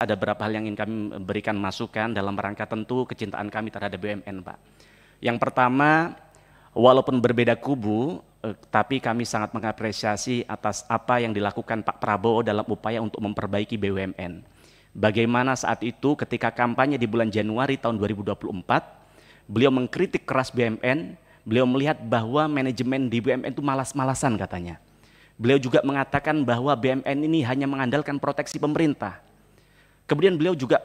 ada beberapa hal yang ingin kami berikan masukan dalam rangka tentu kecintaan kami terhadap BUMN, Pak. Yang pertama, walaupun berbeda kubu, eh, tapi kami sangat mengapresiasi atas apa yang dilakukan Pak Prabowo dalam upaya untuk memperbaiki BUMN. Bagaimana saat itu ketika kampanye di bulan Januari tahun 2024, beliau mengkritik keras BUMN, beliau melihat bahwa manajemen di BUMN itu malas-malasan katanya. Beliau juga mengatakan bahwa BUMN ini hanya mengandalkan proteksi pemerintah. Kemudian beliau juga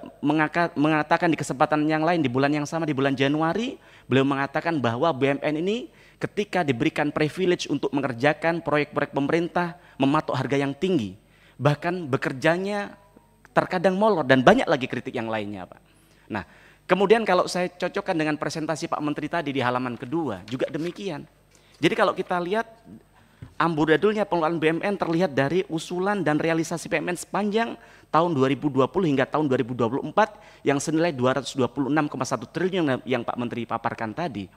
mengatakan di kesempatan yang lain di bulan yang sama di bulan Januari, beliau mengatakan bahwa Bumn ini ketika diberikan privilege untuk mengerjakan proyek-proyek pemerintah mematok harga yang tinggi, bahkan bekerjanya terkadang molor dan banyak lagi kritik yang lainnya, Pak. Nah, kemudian kalau saya cocokkan dengan presentasi Pak Menteri tadi di halaman kedua, juga demikian. Jadi kalau kita lihat amburadulnya pengelolaan BUMN terlihat dari usulan dan realisasi BUMN sepanjang tahun 2020 hingga tahun 2024 yang senilai 226,1 triliun yang Pak Menteri paparkan tadi.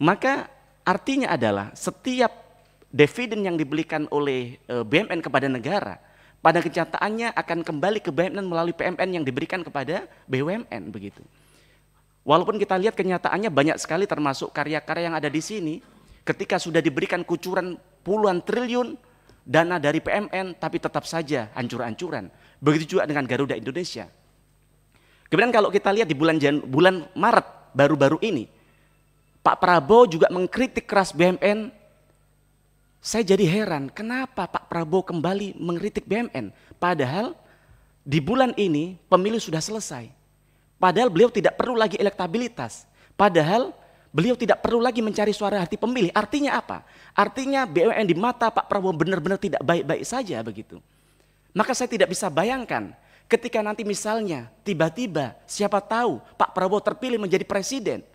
Maka artinya adalah setiap dividen yang dibelikan oleh eh, BUMN kepada negara pada kenyataannya akan kembali ke BUMN melalui PMN yang diberikan kepada BUMN begitu. Walaupun kita lihat kenyataannya banyak sekali termasuk karya-karya yang ada di sini Ketika sudah diberikan kucuran puluhan triliun dana dari PMN tapi tetap saja ancur-ancuran. Begitu juga dengan Garuda Indonesia. Kemudian kalau kita lihat di bulan Jan bulan Maret baru-baru ini Pak Prabowo juga mengkritik keras BMN. Saya jadi heran, kenapa Pak Prabowo kembali mengkritik BMN? Padahal di bulan ini pemilu sudah selesai. Padahal beliau tidak perlu lagi elektabilitas. Padahal Beliau tidak perlu lagi mencari suara hati pemilih. Artinya apa? Artinya BUMN di mata Pak Prabowo benar-benar tidak baik-baik saja begitu. Maka saya tidak bisa bayangkan ketika nanti misalnya tiba-tiba siapa tahu Pak Prabowo terpilih menjadi presiden.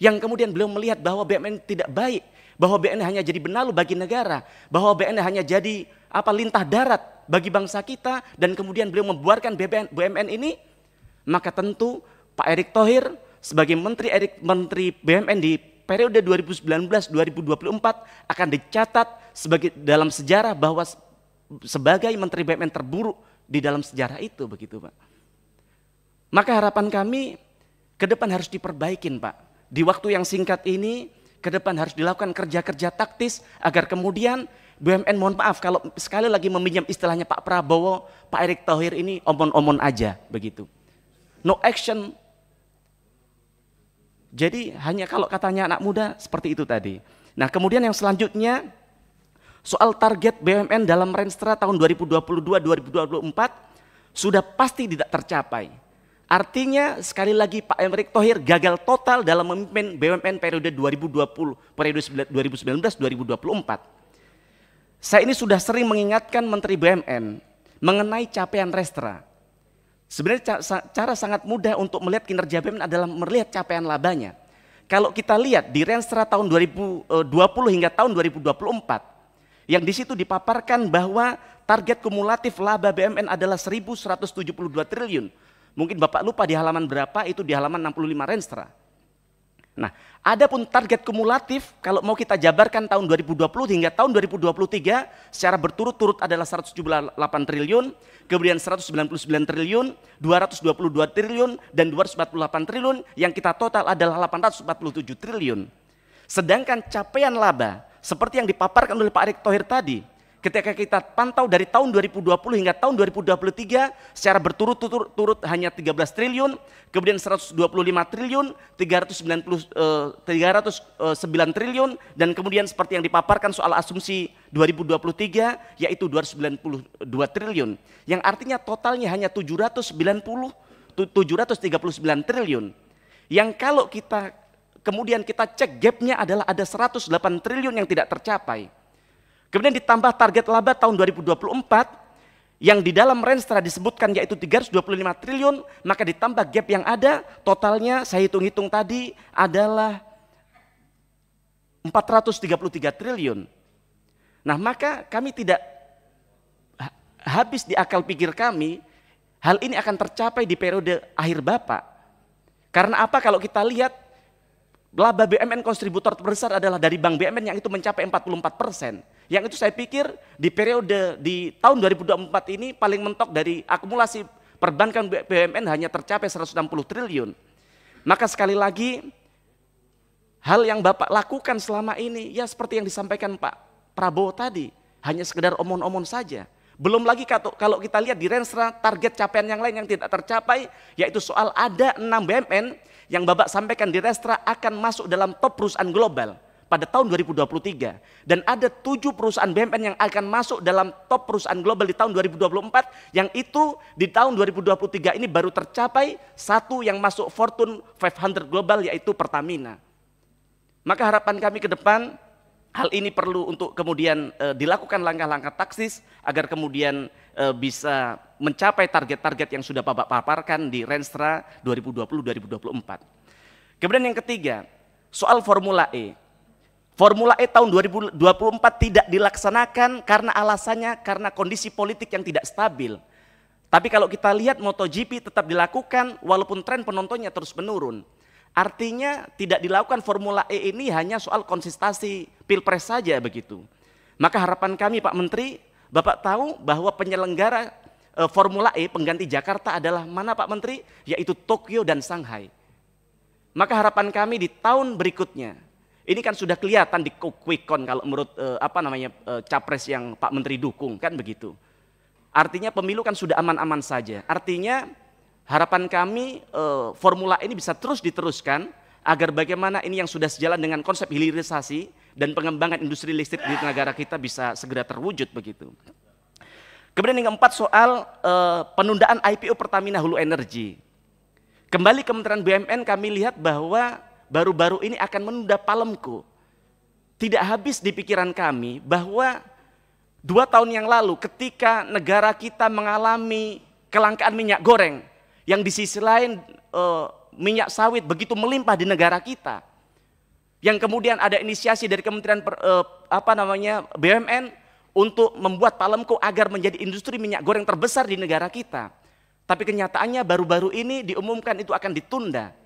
Yang kemudian beliau melihat bahwa BUMN tidak baik, bahwa BUMN hanya jadi benalu bagi negara, bahwa BUMN hanya jadi apa lintah darat bagi bangsa kita dan kemudian beliau membuarkan BUMN ini, maka tentu Pak Erick Thohir sebagai Menteri Erik Menteri BUMN di periode 2019-2024 akan dicatat sebagai dalam sejarah bahwa sebagai Menteri BUMN terburuk di dalam sejarah itu begitu Pak. Maka harapan kami ke depan harus diperbaikin Pak. Di waktu yang singkat ini ke depan harus dilakukan kerja-kerja taktis agar kemudian BUMN mohon maaf kalau sekali lagi meminjam istilahnya Pak Prabowo, Pak Erick Thohir ini omon-omon aja begitu. No action, jadi hanya kalau katanya anak muda seperti itu tadi. Nah kemudian yang selanjutnya soal target BUMN dalam Renstra tahun 2022-2024 sudah pasti tidak tercapai. Artinya sekali lagi Pak Erick Thohir gagal total dalam memimpin BUMN periode 2020 periode 2019-2024. Saya ini sudah sering mengingatkan Menteri BUMN mengenai capaian Restra. Sebenarnya cara sangat mudah untuk melihat kinerja BUMN adalah melihat capaian labanya. Kalau kita lihat di Renstra tahun 2020 eh, hingga tahun 2024, yang di situ dipaparkan bahwa target kumulatif laba BUMN adalah 1.172 triliun. Mungkin Bapak lupa di halaman berapa, itu di halaman 65 Renstra. Nah, ada pun target kumulatif kalau mau kita jabarkan tahun 2020 hingga tahun 2023 secara berturut-turut adalah 178 triliun, kemudian 199 triliun, 222 triliun, dan 248 triliun yang kita total adalah 847 triliun. Sedangkan capaian laba seperti yang dipaparkan oleh Pak Erick Thohir tadi, Ketika kita pantau dari tahun 2020 hingga tahun 2023 secara berturut-turut hanya 13 triliun, kemudian 125 triliun, 390 eh, 309 eh, triliun dan kemudian seperti yang dipaparkan soal asumsi 2023 yaitu 292 triliun. Yang artinya totalnya hanya 790 739 triliun. Yang kalau kita kemudian kita cek gapnya adalah ada 108 triliun yang tidak tercapai. Kemudian ditambah target laba tahun 2024 yang di dalam range disebutkan yaitu 325 triliun, maka ditambah gap yang ada, totalnya saya hitung-hitung tadi adalah 433 triliun. Nah maka kami tidak habis di akal pikir kami, hal ini akan tercapai di periode akhir Bapak. Karena apa kalau kita lihat Laba BMN kontributor terbesar adalah dari Bank BMN yang itu mencapai 44 persen. Yang itu saya pikir di periode di tahun 2024 ini paling mentok dari akumulasi perbankan BMN hanya tercapai 160 triliun. Maka sekali lagi hal yang Bapak lakukan selama ini ya seperti yang disampaikan Pak Prabowo tadi hanya sekedar omong-omong saja. Belum lagi kalau kita lihat di Renstra, target capaian yang lain yang tidak tercapai, yaitu soal ada 6 BUMN yang Bapak sampaikan di Renstra akan masuk dalam top perusahaan global pada tahun 2023. Dan ada 7 perusahaan BUMN yang akan masuk dalam top perusahaan global di tahun 2024, yang itu di tahun 2023 ini baru tercapai satu yang masuk Fortune 500 global yaitu Pertamina. Maka harapan kami ke depan hal ini perlu untuk kemudian e, dilakukan langkah-langkah taksis agar kemudian e, bisa mencapai target-target yang sudah Bapak paparkan di Renstra 2020-2024. Kemudian yang ketiga, soal Formula E. Formula E tahun 2024 tidak dilaksanakan karena alasannya karena kondisi politik yang tidak stabil. Tapi kalau kita lihat MotoGP tetap dilakukan walaupun tren penontonnya terus menurun. Artinya tidak dilakukan Formula E ini hanya soal konsistensi pilpres saja begitu. Maka harapan kami Pak Menteri, Bapak tahu bahwa penyelenggara e, Formula E pengganti Jakarta adalah mana Pak Menteri? Yaitu Tokyo dan Shanghai. Maka harapan kami di tahun berikutnya, ini kan sudah kelihatan di quick count kalau menurut e, apa namanya e, capres yang Pak Menteri dukung kan begitu. Artinya pemilu kan sudah aman-aman saja. Artinya Harapan kami eh, formula ini bisa terus diteruskan agar bagaimana ini yang sudah sejalan dengan konsep hilirisasi dan pengembangan industri listrik di negara kita bisa segera terwujud begitu. Kemudian yang keempat soal eh, penundaan IPO Pertamina Hulu Energi. Kembali Kementerian BUMN kami lihat bahwa baru-baru ini akan menunda Palemku. Tidak habis di pikiran kami bahwa dua tahun yang lalu ketika negara kita mengalami kelangkaan minyak goreng, yang di sisi lain eh, minyak sawit begitu melimpah di negara kita. Yang kemudian ada inisiasi dari Kementerian per, eh, apa namanya BUMN untuk membuat Palemko agar menjadi industri minyak goreng terbesar di negara kita. Tapi kenyataannya baru-baru ini diumumkan itu akan ditunda.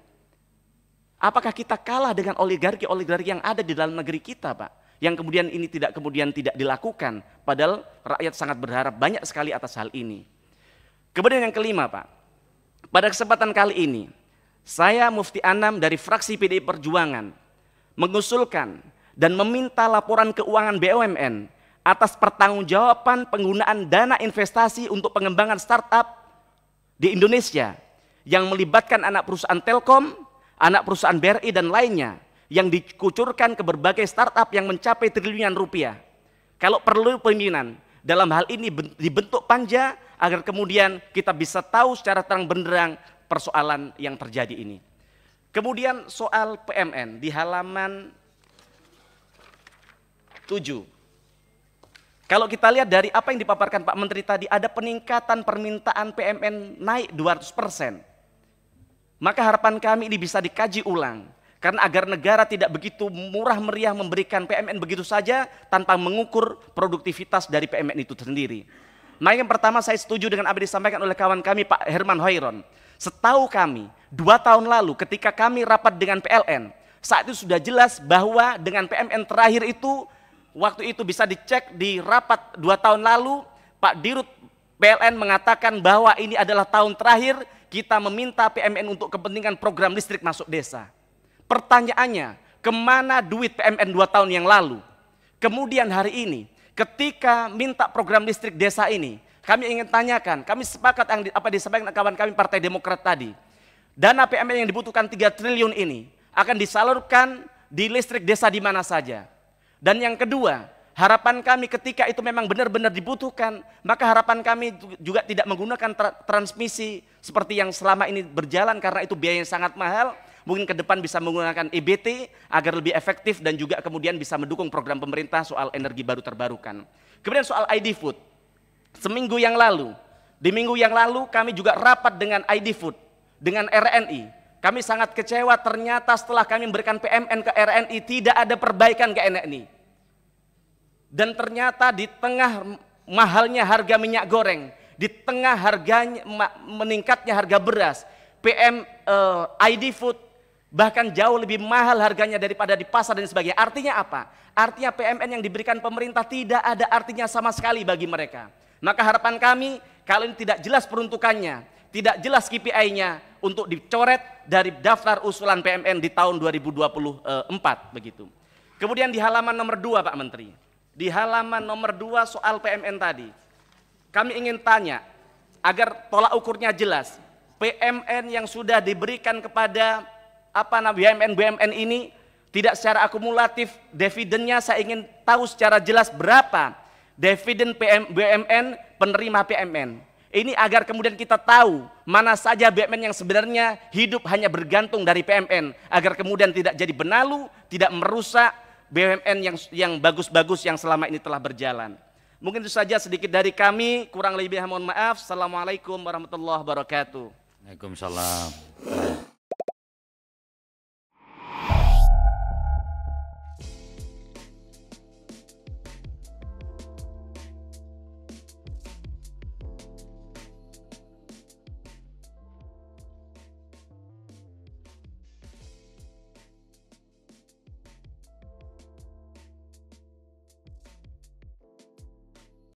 Apakah kita kalah dengan oligarki-oligarki yang ada di dalam negeri kita, Pak? Yang kemudian ini tidak kemudian tidak dilakukan, padahal rakyat sangat berharap banyak sekali atas hal ini. Kemudian yang kelima, Pak. Pada kesempatan kali ini, saya Mufti Anam dari fraksi PDI Perjuangan mengusulkan dan meminta laporan keuangan BUMN atas pertanggungjawaban penggunaan dana investasi untuk pengembangan startup di Indonesia yang melibatkan anak perusahaan Telkom, anak perusahaan BRI dan lainnya yang dikucurkan ke berbagai startup yang mencapai triliunan rupiah. Kalau perlu pimpinan, dalam hal ini dibentuk panja agar kemudian kita bisa tahu secara terang benderang persoalan yang terjadi ini. Kemudian soal PMN di halaman 7. Kalau kita lihat dari apa yang dipaparkan Pak Menteri tadi, ada peningkatan permintaan PMN naik 200%. persen. Maka harapan kami ini bisa dikaji ulang. Karena agar negara tidak begitu murah meriah memberikan PMN begitu saja tanpa mengukur produktivitas dari PMN itu sendiri. Nah yang pertama saya setuju dengan apa disampaikan oleh kawan kami Pak Herman Hoiron. Setahu kami, dua tahun lalu ketika kami rapat dengan PLN, saat itu sudah jelas bahwa dengan PMN terakhir itu, waktu itu bisa dicek di rapat dua tahun lalu, Pak Dirut PLN mengatakan bahwa ini adalah tahun terakhir kita meminta PMN untuk kepentingan program listrik masuk desa. Pertanyaannya, kemana duit PMN dua tahun yang lalu? Kemudian hari ini, ketika minta program listrik desa ini, kami ingin tanyakan, kami sepakat yang di, apa disampaikan kawan kami Partai Demokrat tadi. Dana PMN yang dibutuhkan 3 triliun ini akan disalurkan di listrik desa di mana saja. Dan yang kedua, harapan kami ketika itu memang benar-benar dibutuhkan, maka harapan kami juga tidak menggunakan tra transmisi seperti yang selama ini berjalan karena itu biaya yang sangat mahal, mungkin ke depan bisa menggunakan EBT agar lebih efektif dan juga kemudian bisa mendukung program pemerintah soal energi baru terbarukan. Kemudian soal ID Food, seminggu yang lalu, di minggu yang lalu kami juga rapat dengan ID Food, dengan RNI. Kami sangat kecewa ternyata setelah kami memberikan PMN ke RNI tidak ada perbaikan ke RNI. Dan ternyata di tengah mahalnya harga minyak goreng, di tengah harganya meningkatnya harga beras, PM eh, ID Food Bahkan jauh lebih mahal harganya daripada di pasar dan sebagainya. Artinya apa? Artinya PMN yang diberikan pemerintah tidak ada artinya sama sekali bagi mereka. Maka harapan kami kalau ini tidak jelas peruntukannya, tidak jelas KPI-nya untuk dicoret dari daftar usulan PMN di tahun 2024 eh, begitu. Kemudian di halaman nomor dua, Pak Menteri, di halaman nomor dua soal PMN tadi, kami ingin tanya agar tolak ukurnya jelas, PMN yang sudah diberikan kepada apa namanya BUMN BUMN ini tidak secara akumulatif dividennya saya ingin tahu secara jelas berapa dividen PM, BUMN penerima PMN. Ini agar kemudian kita tahu mana saja BUMN yang sebenarnya hidup hanya bergantung dari PMN agar kemudian tidak jadi benalu, tidak merusak BUMN yang yang bagus-bagus yang selama ini telah berjalan. Mungkin itu saja sedikit dari kami, kurang lebih mohon maaf. Assalamualaikum warahmatullahi wabarakatuh. Waalaikumsalam.